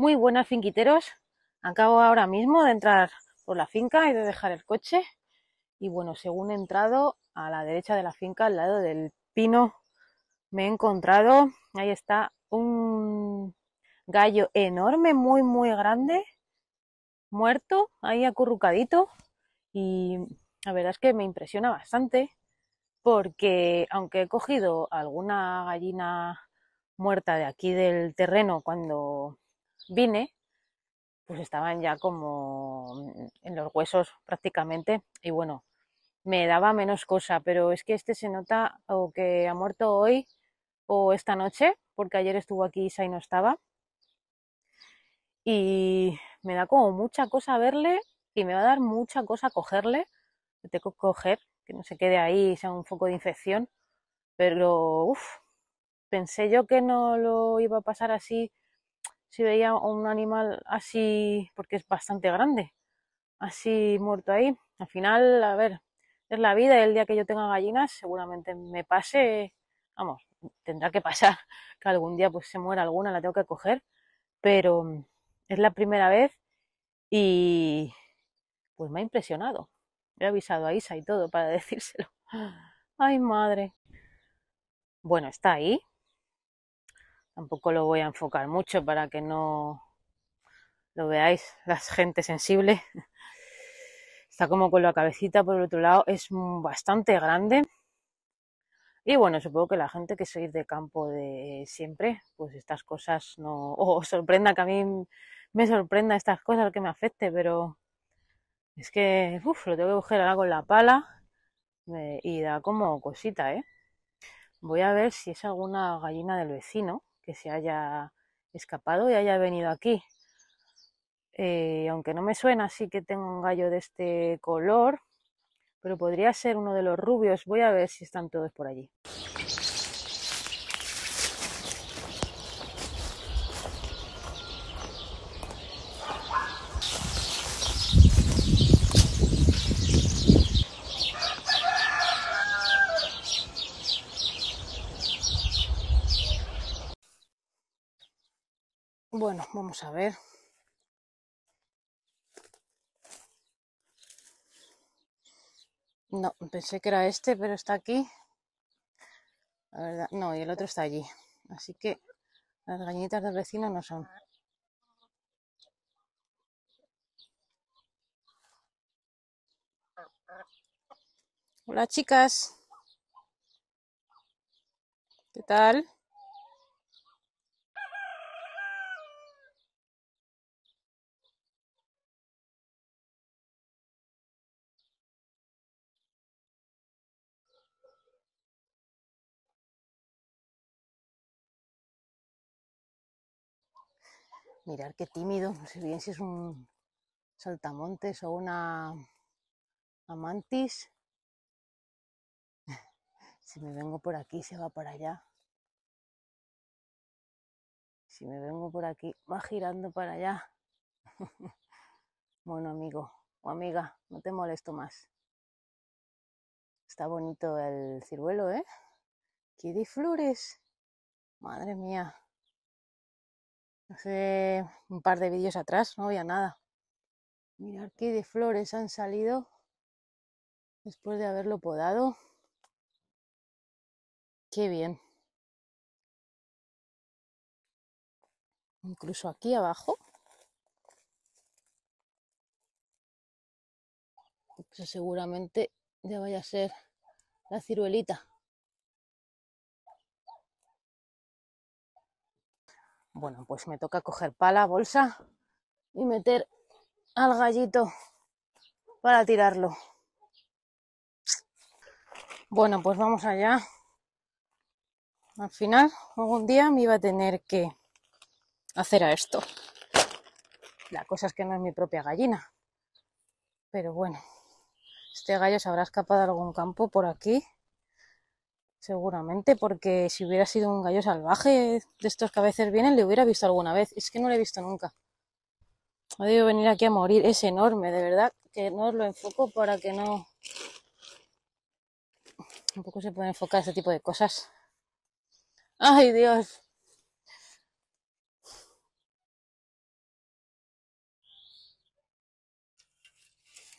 Muy buenas finquiteros. Acabo ahora mismo de entrar por la finca y de dejar el coche. Y bueno, según he entrado a la derecha de la finca, al lado del pino, me he encontrado, ahí está, un gallo enorme, muy, muy grande, muerto, ahí acurrucadito. Y la verdad es que me impresiona bastante porque aunque he cogido alguna gallina muerta de aquí del terreno cuando vine, pues estaban ya como en los huesos prácticamente y bueno, me daba menos cosa, pero es que este se nota o que ha muerto hoy o esta noche, porque ayer estuvo aquí y y no estaba. Y me da como mucha cosa verle y me va a dar mucha cosa cogerle, que tengo que coger, que no se quede ahí y sea un foco de infección, pero uff, pensé yo que no lo iba a pasar así si veía un animal así, porque es bastante grande, así muerto ahí. Al final, a ver, es la vida el día que yo tenga gallinas seguramente me pase, vamos, tendrá que pasar que algún día pues se muera alguna, la tengo que coger, pero mm, es la primera vez y pues me ha impresionado. He avisado a Isa y todo para decírselo. Ay, madre. Bueno, está ahí, Tampoco lo voy a enfocar mucho para que no lo veáis, la gente sensible. Está como con la cabecita por el otro lado, es bastante grande. Y bueno, supongo que la gente que soy de campo de siempre, pues estas cosas no. O sorprenda que a mí me sorprenda estas cosas que me afecte, pero es que, uff, lo tengo que coger ahora con la pala y da como cosita, ¿eh? Voy a ver si es alguna gallina del vecino se haya escapado y haya venido aquí. Eh, aunque no me suena así que tengo un gallo de este color, pero podría ser uno de los rubios. Voy a ver si están todos por allí. Bueno, vamos a ver. No, pensé que era este, pero está aquí. La verdad, no, y el otro está allí. Así que las gañitas del vecino no son. Hola chicas. ¿Qué tal? Mirar qué tímido, no sé bien si es un saltamontes o una amantis. Si me vengo por aquí, se va para allá. Si me vengo por aquí, va girando para allá. bueno, amigo o amiga, no te molesto más. Está bonito el ciruelo, ¿eh? ¿Qué de flores? Madre mía hace un par de vídeos atrás, no había nada. Mirad qué de flores han salido después de haberlo podado. Qué bien. Incluso aquí abajo. Pues seguramente ya vaya a ser la ciruelita. Bueno, pues me toca coger pala, bolsa y meter al gallito para tirarlo. Bueno, pues vamos allá. Al final, algún día me iba a tener que hacer a esto. La cosa es que no es mi propia gallina. Pero bueno, este gallo se habrá escapado de algún campo por aquí Seguramente, porque si hubiera sido un gallo salvaje de estos que a veces vienen, le hubiera visto alguna vez. Es que no le he visto nunca. ha debido venir aquí a morir. Es enorme, de verdad, que no os lo enfoco para que no... Un Tampoco se puede enfocar este tipo de cosas. ¡Ay, Dios!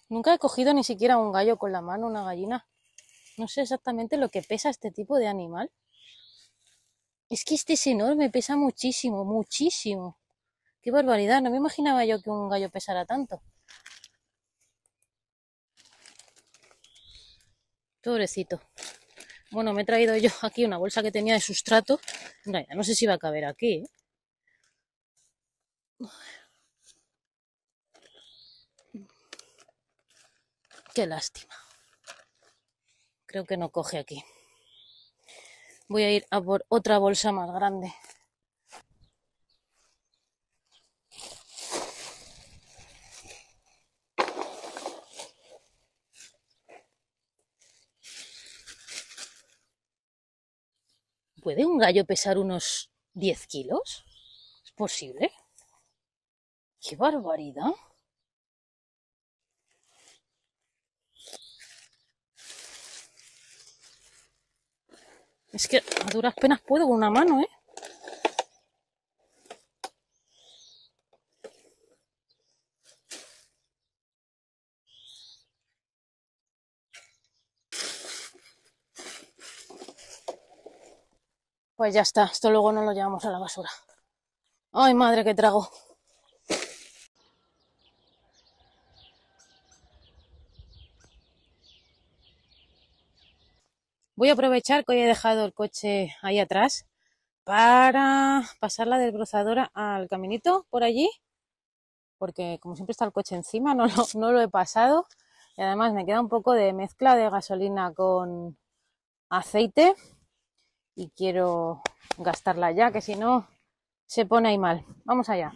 Nunca he cogido ni siquiera un gallo con la mano, una gallina. No sé exactamente lo que pesa este tipo de animal. Es que este es enorme, pesa muchísimo, muchísimo. Qué barbaridad, no me imaginaba yo que un gallo pesara tanto. Pobrecito. Bueno, me he traído yo aquí una bolsa que tenía de sustrato. No, no sé si va a caber aquí. ¿eh? Qué lástima. Creo que no coge aquí. Voy a ir a por otra bolsa más grande. ¿Puede un gallo pesar unos 10 kilos? ¿Es posible? ¡Qué barbaridad! Es que a duras penas puedo con una mano, ¿eh? Pues ya está, esto luego no lo llevamos a la basura. Ay, madre, qué trago. Voy a aprovechar que hoy he dejado el coche ahí atrás para pasar la desbrozadora al caminito por allí, porque como siempre está el coche encima, no lo, no lo he pasado. Y además me queda un poco de mezcla de gasolina con aceite y quiero gastarla ya, que si no se pone ahí mal. Vamos allá.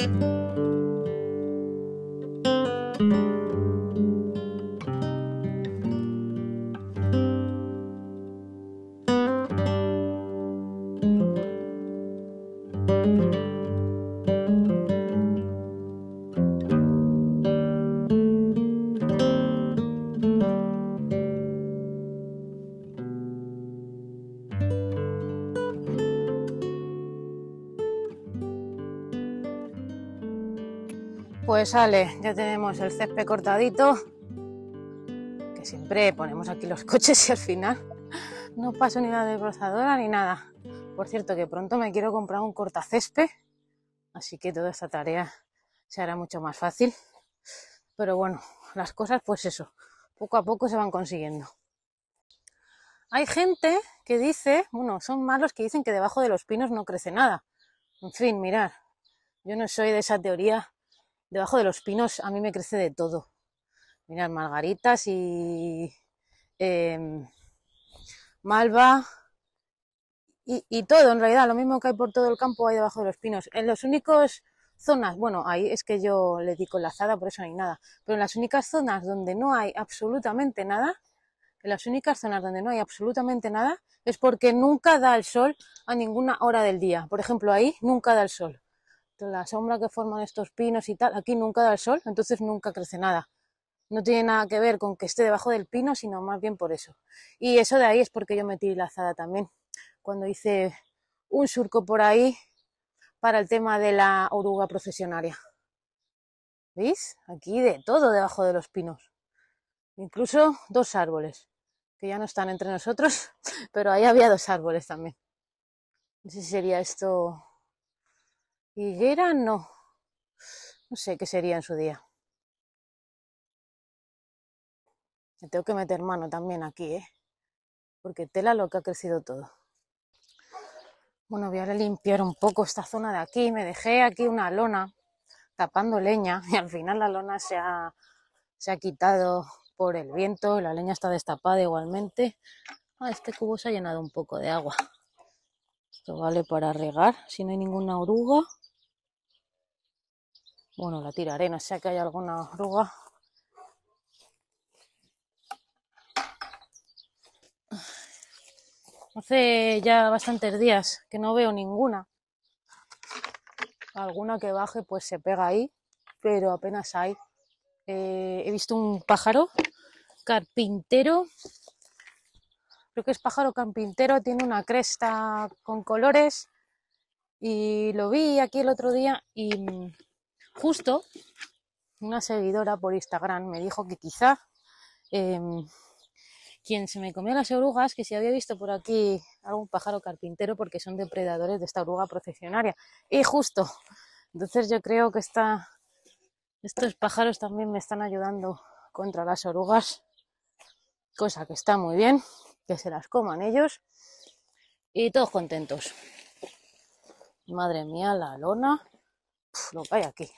thank you Pues sale, ya tenemos el césped cortadito, que siempre ponemos aquí los coches y al final no pasa ni la desbrozadora ni nada. Por cierto, que pronto me quiero comprar un cortacésped, así que toda esta tarea se hará mucho más fácil. Pero bueno, las cosas pues eso, poco a poco se van consiguiendo. Hay gente que dice, bueno, son malos que dicen que debajo de los pinos no crece nada. En fin, mirar, yo no soy de esa teoría debajo de los pinos a mí me crece de todo. Mirad, margaritas y em, malva y, todo, en realidad, lo mismo que hay por todo el campo hay debajo de los pinos. En las únicas zonas, bueno, ahí es que yo le di con la azada, por eso no hay nada, pero en las únicas zonas donde no hay absolutamente nada, en las únicas zonas donde no hay absolutamente nada, es porque nunca da el sol a ninguna hora del día. Por ejemplo, ahí nunca da el sol la sombra que forman estos pinos y tal, aquí nunca da el sol, entonces nunca crece nada. No tiene nada que ver con que esté debajo del pino, sino más bien por eso. Y eso de ahí es porque yo metí la azada también. Cuando hice un surco por ahí para el tema de la oruga procesionaria. ¿Veis? Aquí de todo debajo de los pinos. Incluso dos árboles, que ya no están entre nosotros, pero ahí había dos árboles también. No sé si sería esto Higuera no. No sé qué sería en su día. Me tengo que meter mano también aquí, ¿eh? Porque tela lo que ha crecido todo. Bueno, voy a limpiar un poco esta zona de aquí. Me dejé aquí una lona tapando leña y al final la lona se ha, quitado por el viento. La leña está destapada igualmente. Ah, este cubo se ha llenado un poco de agua. Esto vale para regar. Si no hay ninguna oruga, bueno, la tiraré, no sea que hay alguna arruga. Hace ya bastantes días que no veo ninguna. Alguna que baje pues se pega ahí, pero apenas hay. Eh, he visto un pájaro carpintero. Creo que es pájaro carpintero, tiene una cresta con colores. Y lo vi aquí el otro día y Justo una seguidora por Instagram me dijo que quizá em, quien se me comió las orugas, que si había visto por aquí algún pájaro carpintero, porque son depredadores de esta oruga procesionaria. Y justo. Entonces yo creo que estos pájaros también me están ayudando contra las orugas, cosa que está muy bien, que se las coman ellos. Y todos contentos. Madre mía, la lona. lo que hay aquí.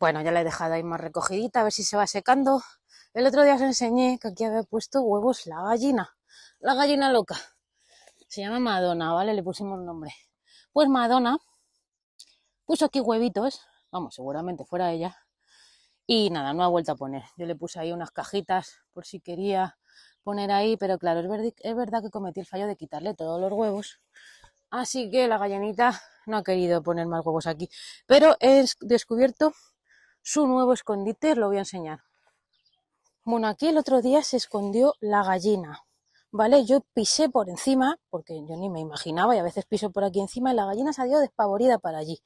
Bueno, ya la he dejado ahí más recogidita, a ver si se va secando. El otro día os enseñé que aquí había puesto huevos la gallina, la gallina loca. Se llama Madonna, ¿vale? Le pusimos un nombre. Pues Madonna puso aquí huevitos, vamos, seguramente fuera ella. Y nada, no ha vuelto a poner. Yo le puse ahí unas cajitas por si quería poner ahí, pero claro, es, es verdad que cometí el fallo de quitarle todos los huevos. Así que la gallinita no ha querido poner más huevos aquí. Pero he descubierto su nuevo escondite, os lo voy a enseñar. Bueno, aquí el otro día se escondió la gallina, ¿vale? Yo pisé por encima, porque yo ni me imaginaba, y a veces piso por aquí encima, y la gallina salió despavorida para allí.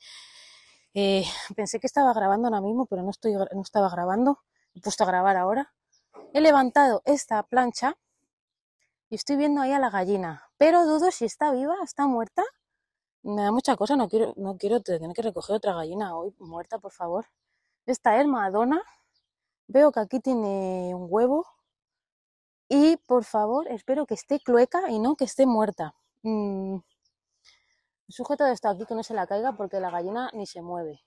Eh, pensé que estaba grabando ahora mismo, pero no, estoy, no estaba grabando, he puesto a grabar ahora. He levantado esta plancha y estoy viendo ahí a la gallina, pero dudo si está viva, está muerta. Me da mucha cosa, no quiero, no quiero tener que recoger otra gallina hoy muerta, por favor. Esta es Madonna. Veo que aquí tiene un huevo. Y por favor, espero que esté clueca y no que esté muerta. Mm. Sujeto Sujeta de esto aquí que no se la caiga porque la gallina ni se mueve.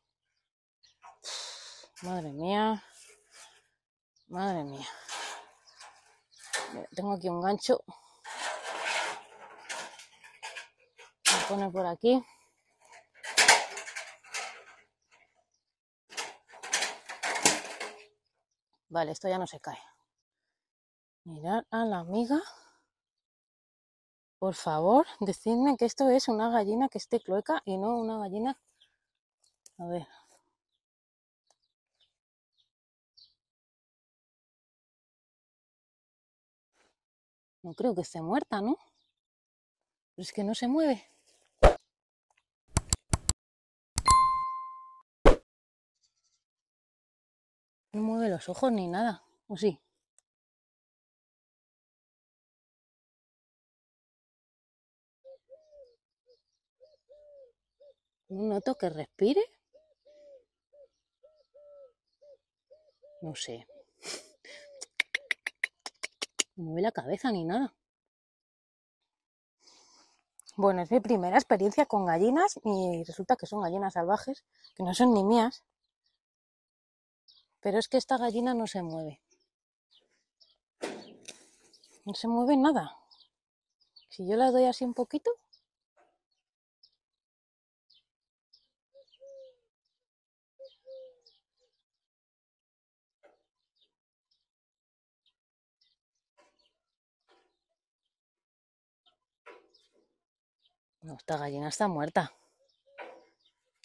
Madre mía. Madre mía. tengo aquí un gancho. Me pone por aquí. Vale, esto ya no se cae. Mirad a la amiga. Por favor, decidme que esto es una gallina que esté clueca y no una gallina. A ver. No creo que esté muerta, ¿no? Pero es que no se mueve. los ojos ni nada, ¿o sí? Noto que respire. No sé. No ve la cabeza ni nada. Bueno, es mi primera experiencia con gallinas y resulta que son gallinas salvajes, que no son ni mías. Pero es que esta gallina no se mueve. No se mueve nada. Si yo la doy así un poquito, No, esta gallina está muerta.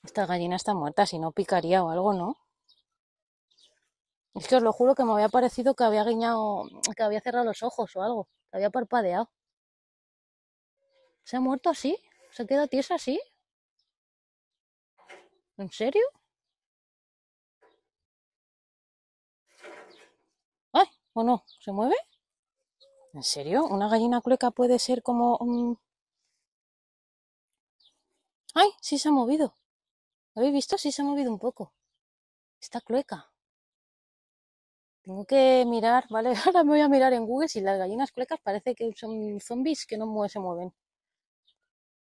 Esta gallina está muerta, si no picaría o algo, ¿no? Es que os lo juro que me había parecido que había guiñado, que había cerrado los ojos o algo, que había parpadeado. ¿Se ha muerto así? ¿Se queda tiesa así? ¿En serio? ¡Ay! ¿O no? ¿Se mueve? ¿En serio? ¿Una gallina cueca puede ser como un... ¡Ay! Sí se ha movido. ¿Lo habéis visto? Sí se ha movido un poco. Está clueca. Tengo que mirar, ¿vale? Ahora me voy a mirar en Google si las gallinas cuecas parece que son zombies que no se mueven.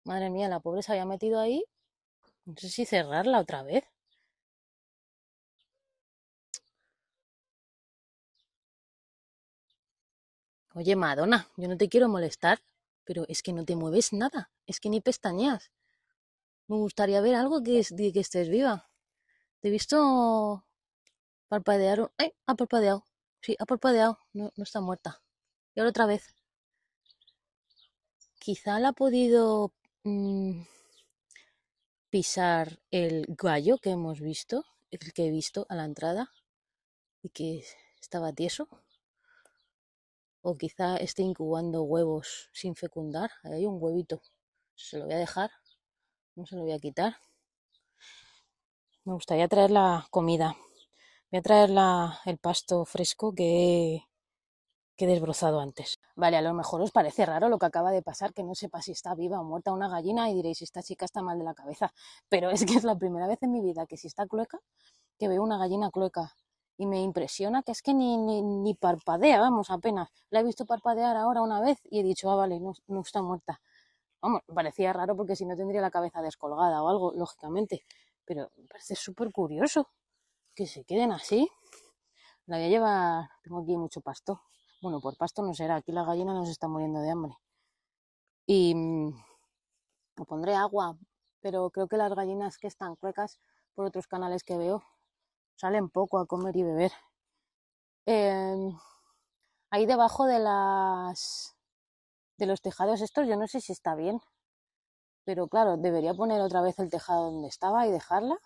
Madre mía, la pobre se había metido ahí. No sé si cerrarla otra vez. Oye, Madonna, yo no te quiero molestar, pero es que no te mueves nada, es que ni pestañas. Me gustaría ver algo que, que estés viva. Te he visto Parpadearon. ¡Ay! Ha parpadeado. Sí, ha parpadeado. No, no está muerta. Y ahora otra vez. Quizá la ha podido mm, pisar el gallo que hemos visto, el que he visto a la entrada y que estaba tieso. O quizá esté incubando huevos sin fecundar. Ahí hay un huevito. Se lo voy a dejar. No se lo voy a quitar. Me gustaría traer la comida. Voy a traer el pasto fresco que he, que desbrozado antes. Vale, a lo mejor os parece raro lo que acaba de pasar, que no sepa si está viva o muerta una gallina y diréis, esta chica está mal de la cabeza. Pero es que es la primera vez en mi vida que si está clueca, que veo una gallina clueca. Y me impresiona que es que ni, ni, ni parpadea, vamos, apenas. La he visto parpadear ahora una vez y he dicho, ah, vale, no, no está muerta. Vamos, parecía raro porque si no tendría la cabeza descolgada o algo, lógicamente. Pero me parece súper curioso que se queden así. La voy lleva, tengo aquí mucho pasto. Bueno, por pasto no será, aquí la gallina nos está muriendo de hambre. Y mm, pondré agua, pero creo que las gallinas que están cuecas por otros canales que veo salen poco a comer y beber. Em, ahí debajo de las de los tejados estos yo no sé si está bien, pero claro, debería poner otra vez el tejado donde estaba y dejarla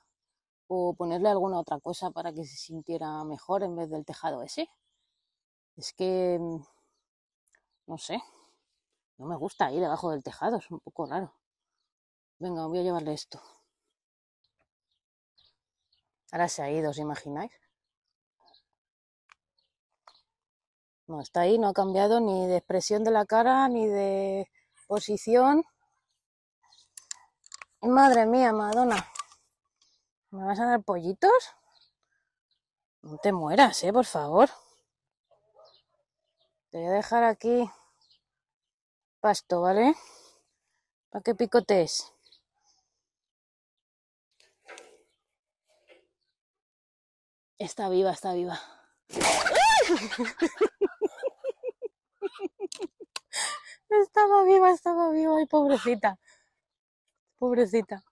o ponerle alguna otra cosa para que se sintiera mejor en vez del tejado ese. Es que, mm, no sé, no me gusta ir debajo del tejado, es un poco raro. Venga, voy a llevarle esto. Ahora se ha ido, ¿os imagináis? No, está ahí, no ha cambiado ni de expresión de la cara, ni de posición. Madre mía, Madonna. ¿Me vas a dar pollitos? No te mueras, eh, por favor. Te voy a dejar aquí pasto, ¿vale? Para que picotees. Está viva, está viva. estaba viva, estaba viva, ay, pobrecita. Pobrecita.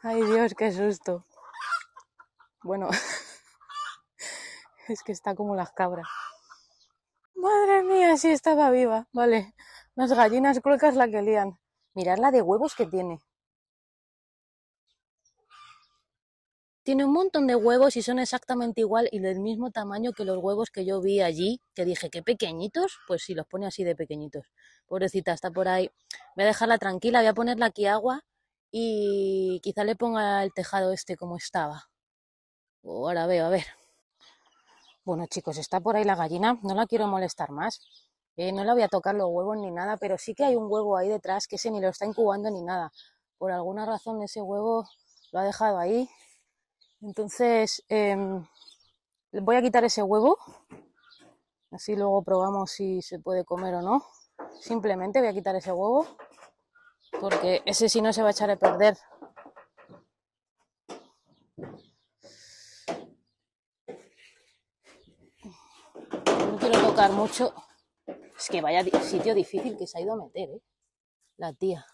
Ay Dios, qué susto. Bueno, es que está como las cabras. Madre mía, si estaba viva. Vale, las gallinas cruecas la que lían. Mirad la de huevos que tiene. Tiene un montón de huevos y son exactamente igual y del mismo tamaño que los huevos que yo vi allí, que dije, qué pequeñitos, pues sí, los pone así de pequeñitos. Pobrecita, está por ahí. Voy a dejarla tranquila, voy a ponerla aquí agua y quizá le ponga el tejado este como estaba. Ahora veo, a ver. Bueno, chicos, está por ahí la gallina, no la quiero molestar más. Eh, no la voy a tocar los huevos ni nada, pero sí que hay un huevo ahí detrás que ese ni lo está incubando ni nada. Por alguna razón ese huevo lo ha dejado ahí. Entonces, em, voy a quitar ese huevo. Así luego probamos si se puede comer o no. Simplemente voy a quitar ese huevo porque ese si no se va a echar a perder. No quiero tocar mucho. Es que vaya sitio difícil que se ha ido a meter, ¿eh? La tía.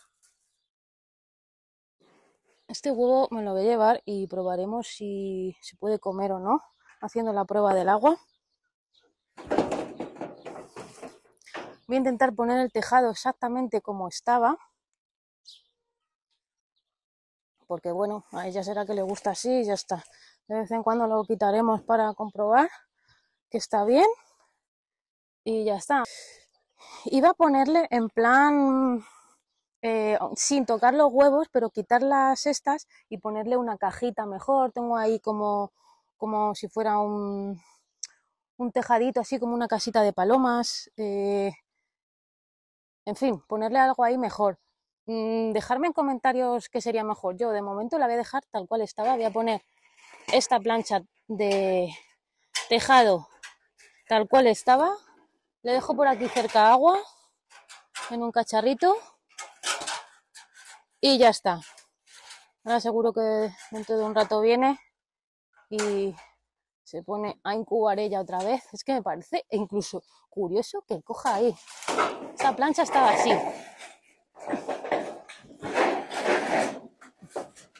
Este huevo me lo voy a llevar y probaremos si se puede comer o no, haciendo la prueba del agua. Voy a intentar poner el tejado exactamente como estaba porque bueno, a ella será que le gusta así y ya está. De vez en cuando lo quitaremos para comprobar que está bien y ya está. Iba a ponerle en plan eh, sin tocar los huevos, pero quitar las estas y ponerle una cajita mejor. Tengo ahí como, como si fuera un, tejadito, así como una casita de palomas. Eh, en fin, ponerle algo ahí mejor. Mm, dejarme en comentarios qué sería mejor. Yo de momento la voy a dejar tal cual estaba. Voy a poner esta plancha de tejado tal cual estaba. Le dejo por aquí cerca agua en un cacharrito y ya está. Ahora seguro que dentro de un rato viene y se pone a incubar ella otra vez. Es que me parece incluso curioso que coja ahí. Esta plancha estaba así.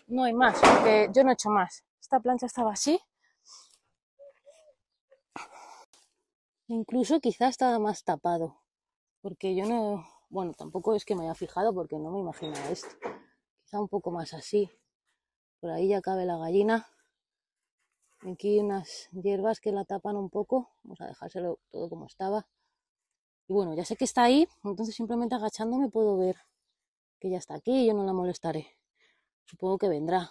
No hay más, porque yo no he hecho más. Esta plancha estaba así. Incluso quizá estaba más tapado, porque yo no... Bueno, tampoco es que me haya fijado porque no me imaginaba esto. Quizá un poco más así. Por ahí ya cabe la gallina. Aquí unas hierbas que la tapan un poco. Vamos a dejárselo todo como estaba. Y bueno, ya sé que está ahí, entonces simplemente agachándome puedo ver que ya está aquí, yo no la molestaré. Supongo que vendrá.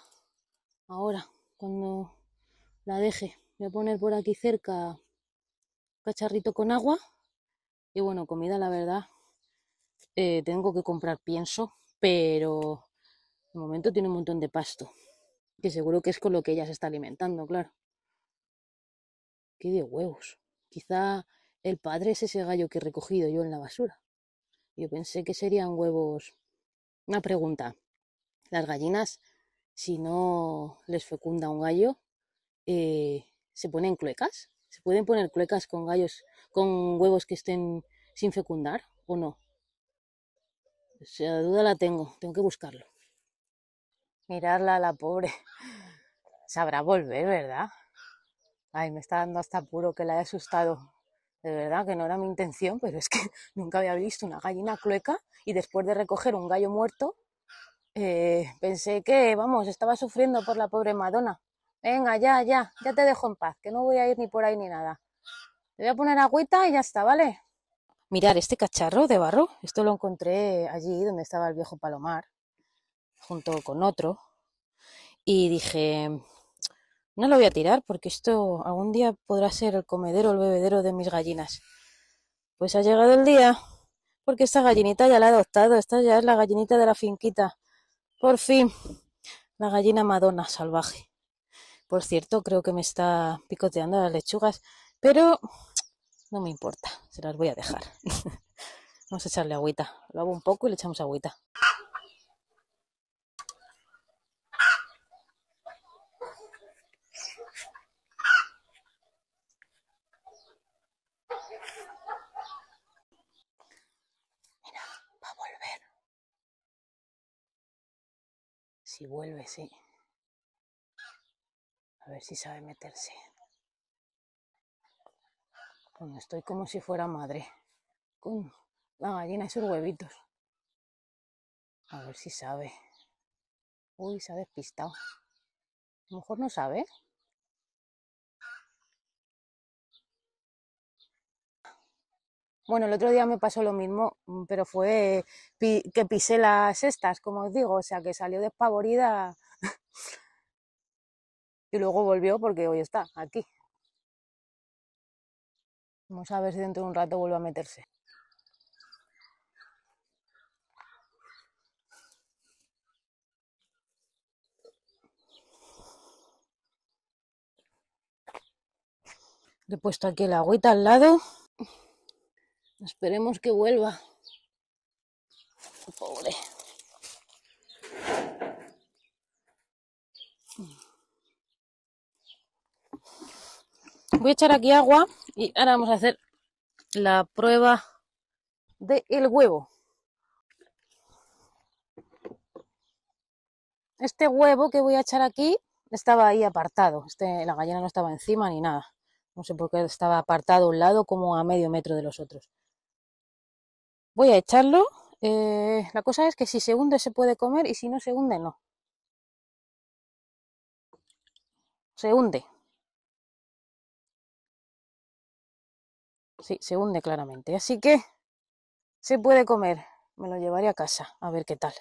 Ahora, cuando la deje, voy a poner por aquí cerca un cacharrito con agua. Y bueno, comida, la verdad, eh, tengo que comprar pienso, pero de momento tiene un montón de pasto, que seguro que es con lo que ella se está alimentando, claro. Qué de huevos. Quizá el padre es ese gallo que he recogido yo en la basura. Yo pensé que serían huevos una pregunta. Las gallinas, si no les fecunda un gallo, eh, ¿se ponen cuecas? ¿Se pueden poner cuecas con gallos, con huevos que estén sin fecundar o no? O duda la tengo, tengo que buscarlo. Mirarla, la pobre. Sabrá volver, ¿verdad? Ay, me está dando hasta puro que la he asustado de verdad que no era mi intención, pero es que nunca había visto una gallina clueca y después de recoger un gallo muerto, eh, pensé que, vamos, estaba sufriendo por la pobre Madonna. Venga, ya, ya, ya te dejo en paz, que no voy a ir ni por ahí ni nada. Le voy a poner agüita y ya está, ¿vale? Mirar este cacharro de barro, esto lo encontré allí donde estaba el viejo palomar, junto con otro, y dije, no lo voy a tirar porque esto algún día podrá ser el comedero o el bebedero de mis gallinas. Pues ha llegado el día, porque esta gallinita ya la ha adoptado, esta ya es la gallinita de la finquita. Por fin, la gallina Madonna salvaje. Por cierto, creo que me está picoteando las lechugas, pero no me importa, se las voy a dejar. Vamos a echarle agüita. Lo hago un poco y le echamos agüita. Si vuelve, sí. A ver si sabe meterse. Bueno, estoy como si fuera madre. Con la gallina y sus huevitos. A ver si sabe. Uy, se ha despistado. A lo mejor no sabe. Bueno, el otro día me pasó lo mismo, mm, pero fue que pisé las estas, como os digo, o sea, que salió despavorida y luego volvió porque hoy está aquí. Vamos a ver si dentro de un rato vuelve a meterse. Le he puesto aquí el agüita al lado. Esperemos que vuelva. Pobre. Eh. Voy a echar aquí agua y ahora vamos a hacer la prueba del huevo. Este huevo que voy a echar aquí estaba ahí apartado. Este, la gallina no estaba encima ni nada. No sé por qué estaba apartado a un lado como a medio metro de los otros. Voy a echarlo. Eh, la cosa es que si se hunde se puede comer y si no se hunde no. Se hunde. Sí, se hunde claramente. Así que se puede comer. Me lo llevaré a casa a ver qué tal.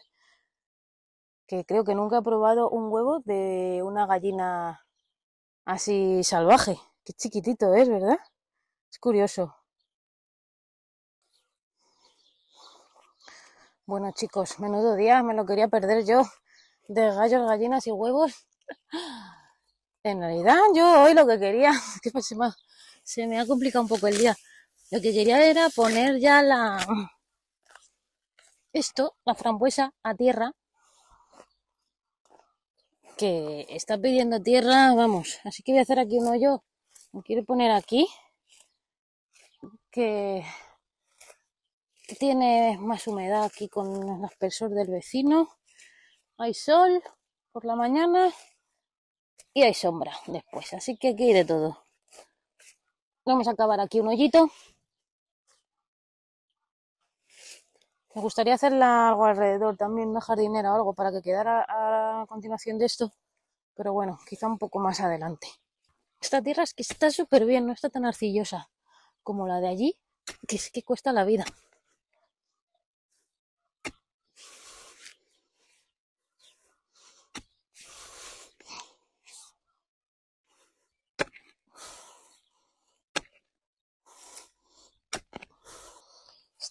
Que creo que nunca he probado un huevo de una gallina así salvaje. Qué chiquitito es, ¿verdad? Es curioso. Bueno, chicos, menudo día, me lo quería perder yo de gallos, gallinas y huevos. En realidad, yo hoy lo que quería, que se me, se me ha complicado un poco el día. Lo que quería era poner ya la esto, la frambuesa a tierra, que está pidiendo tierra, vamos. Así que voy a hacer aquí un hoyo. Me quiero poner aquí que tiene más humedad aquí con el aspersor del vecino. Hay sol por la mañana y hay sombra después, así que aquí de todo. Vamos a acabar aquí un hoyito. Me gustaría hacerla algo alrededor, también una jardinera o algo para que quedara a continuación de esto, pero bueno, quizá un poco más adelante. Esta tierra es que está súper bien, no está tan arcillosa como la de allí, que es que cuesta la vida.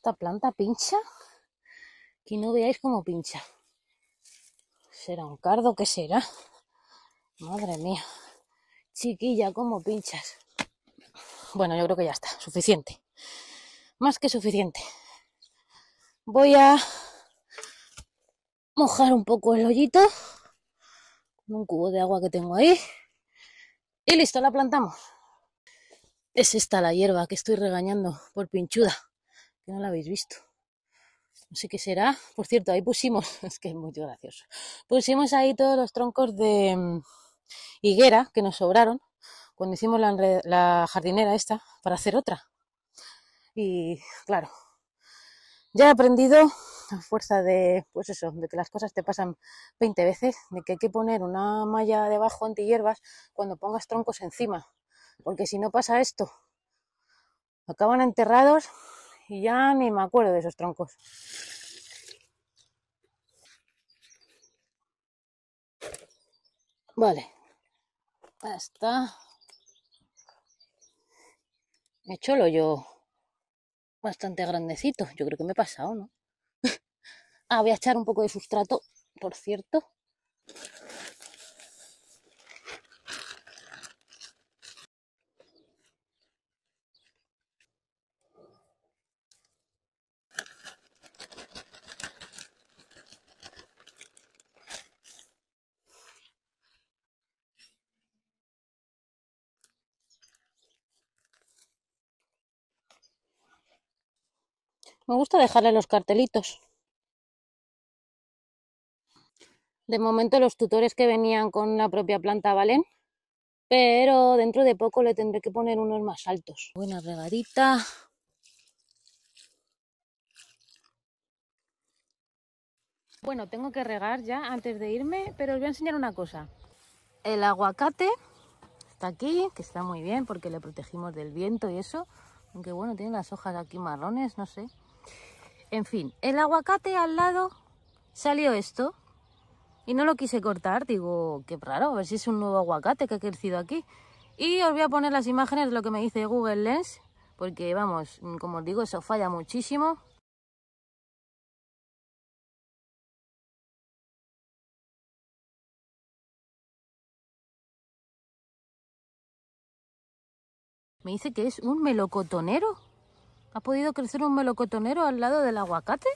esta planta pincha, que no veáis cómo pincha. ¿Será un cardo? que será? Madre mía. Chiquilla, cómo pinchas. Bueno, yo creo que ya está. Suficiente. Más que suficiente. Voy a mojar un poco el hoyito con un cubo de agua que tengo ahí. Y listo, la plantamos. Es esta la hierba que estoy regañando por pinchuda que no la habéis visto. No sé qué será. Por cierto, ahí pusimos, es que es muy gracioso, pusimos ahí todos los troncos de mm, higuera que nos sobraron cuando hicimos la, jardinera esta para hacer otra. Y claro, ya he aprendido a fuerza de, pues eso, de que las cosas te pasan 20 veces, de que hay que poner una malla debajo anti hierbas cuando pongas troncos encima, porque si no pasa esto, acaban enterrados y ya ni me acuerdo de esos troncos. Vale. Ya está. He hecho el bastante grandecito. Yo creo que me he pasado, ¿no? ah, voy a echar un poco de sustrato, por cierto. Me gusta dejarle los cartelitos. De momento los tutores que venían con la propia planta valen, pero dentro de poco le tendré que poner unos más altos. Buena regadita. Bueno, tengo que regar ya antes de irme, pero os voy a enseñar una cosa. El aguacate está aquí, que está muy bien porque le protegimos del viento y eso. Aunque bueno, tiene las hojas aquí marrones, no sé. En fin, el aguacate al lado salió esto. Y no lo quise cortar, digo, qué raro, a ver si es un nuevo aguacate que ha crecido aquí. Y os voy a poner las imágenes de lo que me dice Google Lens, porque vamos, como os digo, eso falla muchísimo. Me dice que es un melocotonero. ¿Ha podido crecer un melocotonero al lado del aguacate?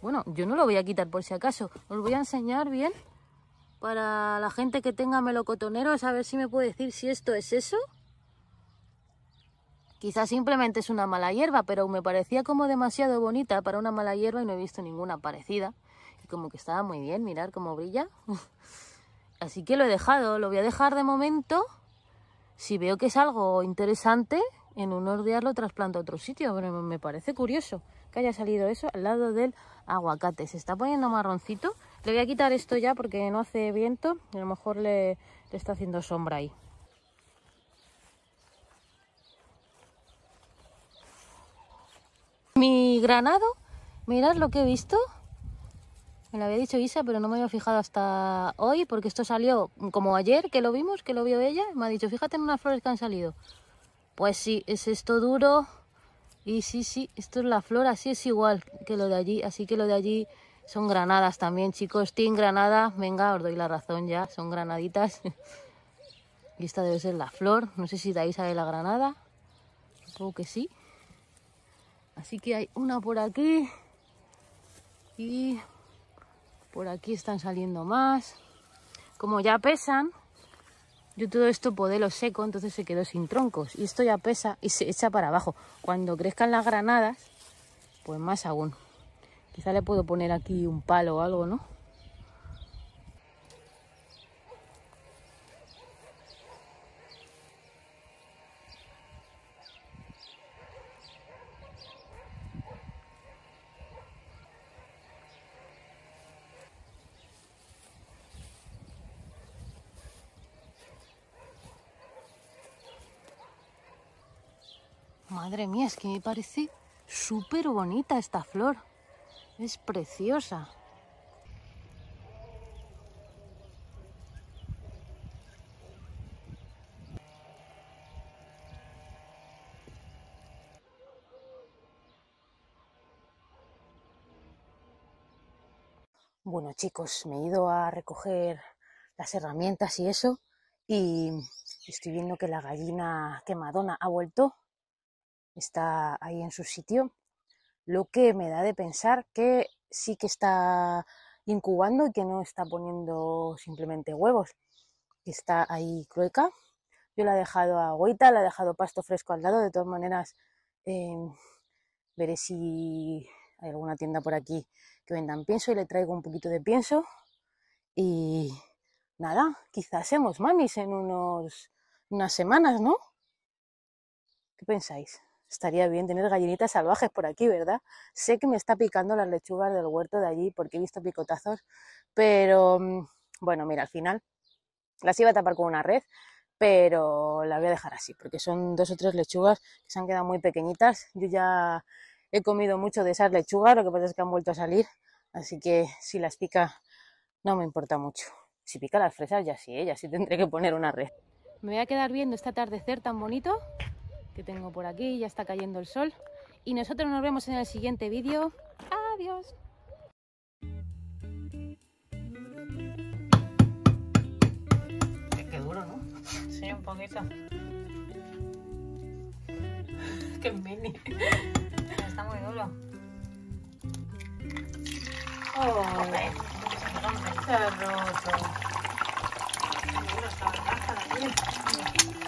Bueno, yo no lo voy a quitar por si acaso. Os voy a enseñar bien para la gente que tenga melocotoneros a ver si me puede decir si esto es eso. Quizás simplemente es una mala hierba, pero me parecía como demasiado bonita para una mala hierba y no he visto ninguna parecida. Y como que estaba muy bien, mirar cómo brilla. Así que lo he dejado, lo voy a dejar de momento. Si veo que es algo interesante, en unos días lo trasplanta a otro sitio. Pero me parece curioso que haya salido eso al lado del aguacate. Se está poniendo marroncito. Le voy a quitar esto ya porque no hace viento y a lo mejor le, le está haciendo sombra ahí. Mi granado, mirad lo que he visto. Me lo había dicho Isa, pero no me había fijado hasta hoy, porque esto salió como ayer, que lo vimos, que lo vio ella. Me ha dicho, fíjate en unas flores que han salido. Pues sí, es esto duro. Y sí, sí, esto es la flor, así es igual que lo de allí. Así que lo de allí son granadas también, chicos. Team granada, venga, os doy la razón ya, son granaditas. y esta debe ser la flor. No sé si de ahí sale la granada. Supongo que sí. Así que hay una por aquí. Y por aquí están saliendo más. Como ya pesan, yo todo esto podé lo seco, entonces se quedó sin troncos. Y esto ya pesa y se echa para abajo. Cuando crezcan las granadas, pues más aún. Quizá le puedo poner aquí un palo o algo, ¿no? Madre mía, es que me parece súper bonita esta flor. Es preciosa. Bueno chicos, me he ido a recoger las herramientas y eso y estoy viendo que la gallina quemadona ha vuelto está ahí en su sitio, lo que me da de pensar que sí que está incubando y que no está poniendo simplemente huevos, está ahí crueca Yo la he dejado a agüita, la he dejado pasto fresco al lado, de todas maneras eh, veré si hay alguna tienda por aquí que vendan pienso y le traigo un poquito de pienso y nada, quizás hemos mamis en unos, unas semanas, ¿no? ¿Qué pensáis? Estaría bien tener gallinitas salvajes por aquí, ¿verdad? Sé que me está picando las lechugas del huerto de allí porque he visto picotazos, pero mm, bueno, mira, al final las iba a tapar con una red, pero la voy a dejar así porque son dos o tres lechugas que se han quedado muy pequeñitas. Yo ya he comido mucho de esas lechugas, lo que pasa es que han vuelto a salir, así que si las pica no me importa mucho. Si pica las fresas ya sí, ¿eh? ya sí tendré que poner una red. Me voy a quedar viendo este atardecer tan bonito que tengo por aquí, ya está cayendo el sol. Y nosotros nos vemos en el siguiente vídeo. Adiós. Es que duro, ¿no? Sí, un poquito. Qué mini. Está muy duro. Oh, se roto. duro la